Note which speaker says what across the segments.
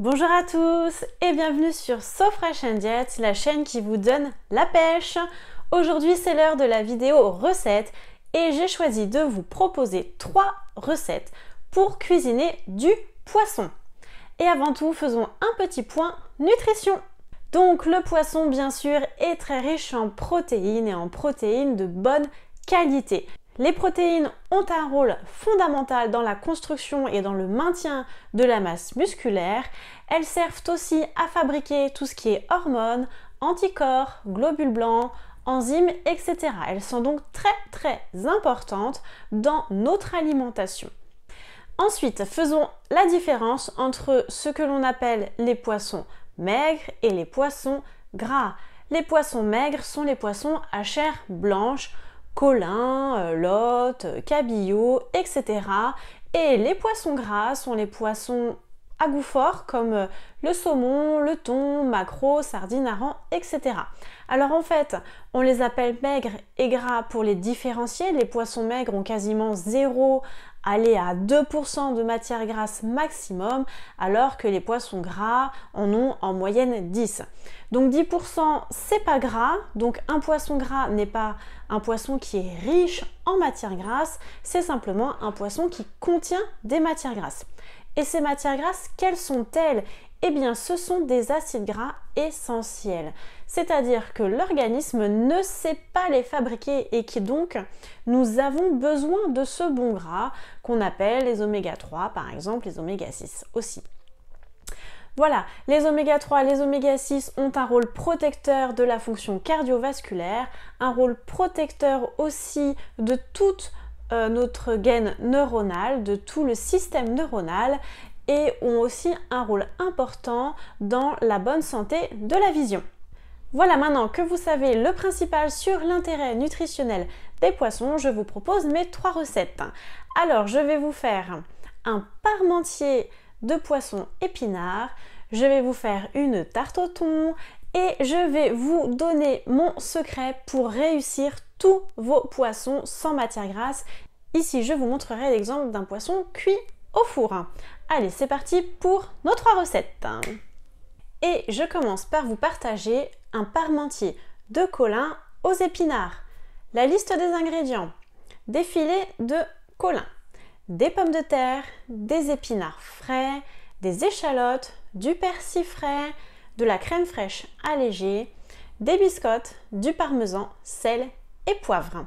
Speaker 1: Bonjour à tous et bienvenue sur So Fresh and Diet, la chaîne qui vous donne la pêche. Aujourd'hui, c'est l'heure de la vidéo recette et j'ai choisi de vous proposer trois recettes pour cuisiner du poisson. Et avant tout, faisons un petit point nutrition. Donc le poisson bien sûr est très riche en protéines et en protéines de bonne qualité. Les protéines ont un rôle fondamental dans la construction et dans le maintien de la masse musculaire. Elles servent aussi à fabriquer tout ce qui est hormones, anticorps, globules blancs, enzymes, etc. Elles sont donc très très importantes dans notre alimentation. Ensuite, faisons la différence entre ce que l'on appelle les poissons maigres et les poissons gras. Les poissons maigres sont les poissons à chair blanche, colin, euh, lotte, cabillaud, etc. Et les poissons gras sont les poissons à goût fort comme euh, le saumon, le thon, maquereau, sardines, hareng, etc. Alors en fait, on les appelle maigres et gras pour les différencier. Les poissons maigres ont quasiment 0 aller à 2% de matière grasse maximum, alors que les poissons gras en ont en moyenne 10. Donc 10% c'est pas gras, donc un poisson gras n'est pas un poisson qui est riche en matière grasse, c'est simplement un poisson qui contient des matières grasses. Et ces matières grasses, quelles sont-elles eh bien ce sont des acides gras essentiels. C'est-à-dire que l'organisme ne sait pas les fabriquer et qui donc nous avons besoin de ce bon gras qu'on appelle les oméga 3 par exemple, les oméga 6 aussi. Voilà, les oméga 3, les oméga 6 ont un rôle protecteur de la fonction cardiovasculaire, un rôle protecteur aussi de toute euh, notre gaine neuronale, de tout le système neuronal et ont aussi un rôle important dans la bonne santé de la vision. Voilà maintenant que vous savez le principal sur l'intérêt nutritionnel des poissons, je vous propose mes trois recettes. Alors je vais vous faire un parmentier de poisson épinard, je vais vous faire une tarte au thon et je vais vous donner mon secret pour réussir tous vos poissons sans matière grasse. Ici, je vous montrerai l'exemple d'un poisson cuit au four. Allez, c'est parti pour nos trois recettes. Et je commence par vous partager un parmentier de colin aux épinards, la liste des ingrédients, des filets de colin, des pommes de terre, des épinards frais, des échalotes, du persil frais, de la crème fraîche allégée, des biscottes, du parmesan, sel poivre.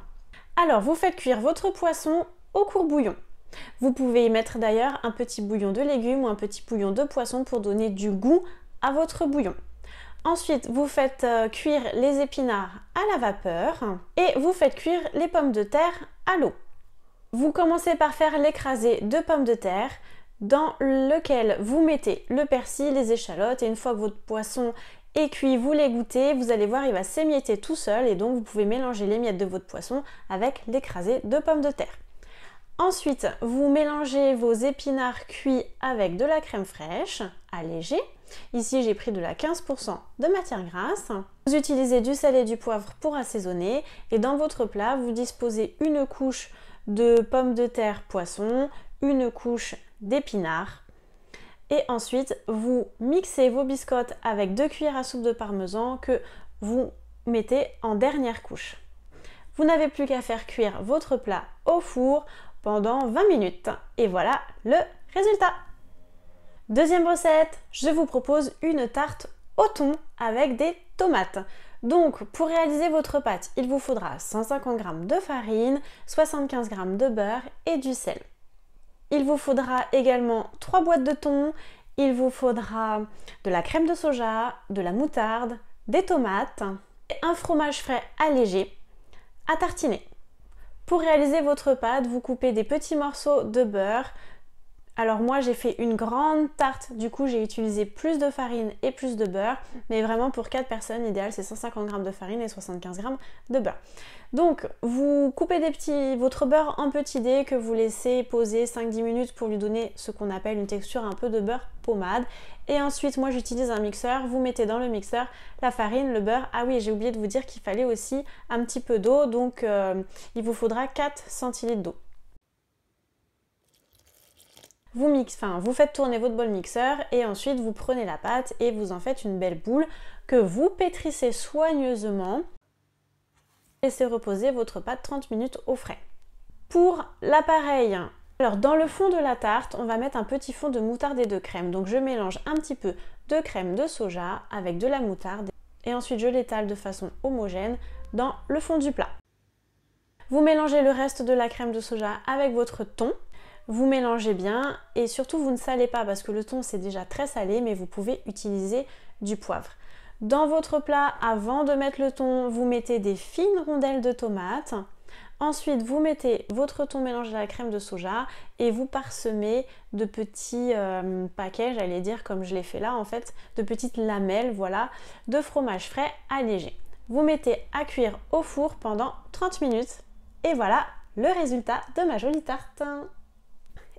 Speaker 1: Alors vous faites cuire votre poisson au court bouillon. Vous pouvez y mettre d'ailleurs un petit bouillon de légumes ou un petit bouillon de poisson pour donner du goût à votre bouillon. Ensuite, vous faites euh, cuire les épinards à la vapeur et vous faites cuire les pommes de terre à l'eau. Vous commencez par faire l'écrasé de pommes de terre dans lequel vous mettez le persil, les échalotes et une fois que votre poisson et cuit, vous les goûtez, vous allez voir, il va s'émietter tout seul et donc vous pouvez mélanger les miettes de votre poisson avec l'écrasé de pommes de terre. Ensuite, vous mélangez vos épinards cuits avec de la crème fraîche, allégée. Ici, j'ai pris de la 15% de matière grasse. Vous utilisez du sel et du poivre pour assaisonner et dans votre plat, vous disposez une couche de pommes de terre poisson, une couche d'épinards et ensuite, vous mixez vos biscottes avec deux cuillères à soupe de parmesan que vous mettez en dernière couche. Vous n'avez plus qu'à faire cuire votre plat au four pendant 20 minutes. Et voilà le résultat. Deuxième recette, je vous propose une tarte au thon avec des tomates. Donc, pour réaliser votre pâte, il vous faudra 150 g de farine, 75 g de beurre et du sel. Il vous faudra également 3 boîtes de thon, il vous faudra de la crème de soja, de la moutarde, des tomates, et un fromage frais allégé à tartiner. Pour réaliser votre pâte, vous coupez des petits morceaux de beurre, alors moi j'ai fait une grande tarte, du coup j'ai utilisé plus de farine et plus de beurre, mais vraiment pour 4 personnes, l'idéal c'est 150 g de farine et 75 g de beurre. Donc vous coupez des petits, votre beurre en petits dés que vous laissez poser 5-10 minutes pour lui donner ce qu'on appelle une texture un peu de beurre pommade. Et ensuite moi j'utilise un mixeur, vous mettez dans le mixeur la farine, le beurre. Ah oui j'ai oublié de vous dire qu'il fallait aussi un petit peu d'eau, donc euh, il vous faudra 4 centilitres d'eau vous, vous faites tourner votre bol mixeur et ensuite vous prenez la pâte et vous en faites une belle boule que vous pétrissez soigneusement. Laissez reposer votre pâte 30 minutes au frais. Pour l'appareil, alors dans le fond de la tarte, on va mettre un petit fond de moutarde et de crème. Donc je mélange un petit peu de crème de soja avec de la moutarde et ensuite je l'étale de façon homogène dans le fond du plat. Vous mélangez le reste de la crème de soja avec votre thon vous mélangez bien et surtout vous ne salez pas parce que le thon c'est déjà très salé mais vous pouvez utiliser du poivre. Dans votre plat, avant de mettre le thon, vous mettez des fines rondelles de tomates. Ensuite, vous mettez votre thon mélangé à la crème de soja et vous parsemez de petits euh, paquets, j'allais dire comme je l'ai fait là en fait, de petites lamelles, voilà, de fromage frais allégé. Vous mettez à cuire au four pendant 30 minutes et voilà le résultat de ma jolie tarte.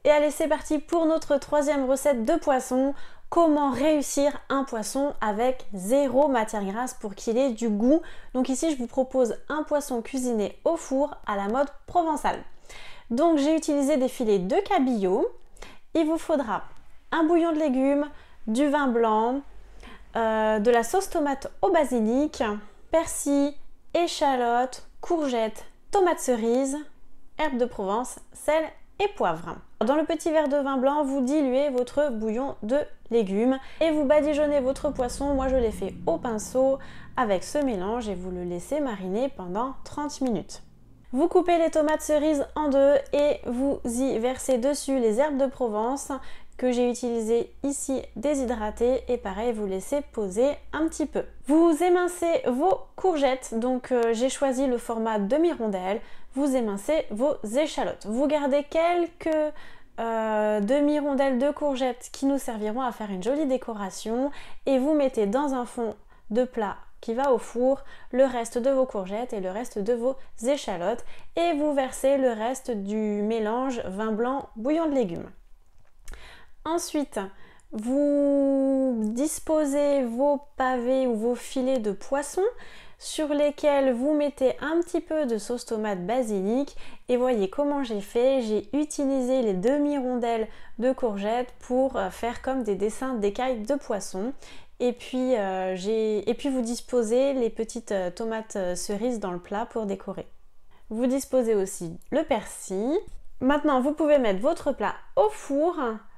Speaker 1: Et allez, c'est parti pour notre troisième recette de poisson. Comment réussir un poisson avec zéro matière grasse pour qu'il ait du goût. Donc ici, je vous propose un poisson cuisiné au four à la mode provençale. Donc j'ai utilisé des filets de cabillaud. Il vous faudra un bouillon de légumes, du vin blanc, euh, de la sauce tomate au basilic, persil, échalote, courgettes, tomates cerises, herbes de Provence, sel et poivre. Dans le petit verre de vin blanc, vous diluez votre bouillon de légumes et vous badigeonnez votre poisson. Moi, je l'ai fait au pinceau avec ce mélange et vous le laissez mariner pendant 30 minutes. Vous coupez les tomates cerises en deux et vous y versez dessus les herbes de Provence, que j'ai utilisé ici déshydraté et pareil vous laissez poser un petit peu. Vous émincez vos courgettes, donc euh, j'ai choisi le format demi-rondelle, vous émincez vos échalotes. Vous gardez quelques euh, demi-rondelles de courgettes qui nous serviront à faire une jolie décoration et vous mettez dans un fond de plat qui va au four, le reste de vos courgettes et le reste de vos échalotes et vous versez le reste du mélange vin blanc bouillon de légumes. Ensuite, vous disposez vos pavés ou vos filets de poisson sur lesquels vous mettez un petit peu de sauce tomate basilic et voyez comment j'ai fait, j'ai utilisé les demi-rondelles de courgettes pour euh, faire comme des dessins d'écailles de poisson et puis, euh, et puis vous disposez les petites euh, tomates cerises dans le plat pour décorer. Vous disposez aussi le persil. Maintenant vous pouvez mettre votre plat au four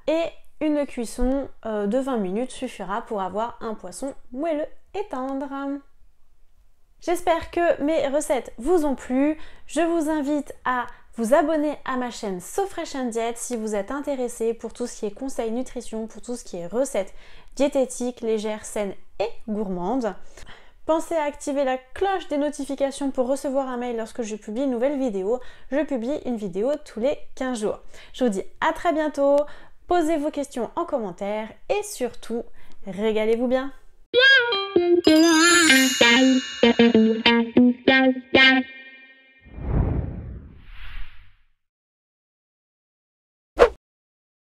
Speaker 1: et une cuisson euh, de 20 minutes suffira pour avoir un poisson moelleux et tendre. J'espère que mes recettes vous ont plu. Je vous invite à vous abonner à ma chaîne SoFresh and Diet si vous êtes intéressé pour tout ce qui est conseils nutrition, pour tout ce qui est recettes diététiques, légères, saines et gourmandes. Pensez à activer la cloche des notifications pour recevoir un mail lorsque je publie une nouvelle vidéo. Je publie une vidéo tous les 15 jours. Je vous dis à très bientôt posez vos questions en commentaire et surtout, régalez-vous bien.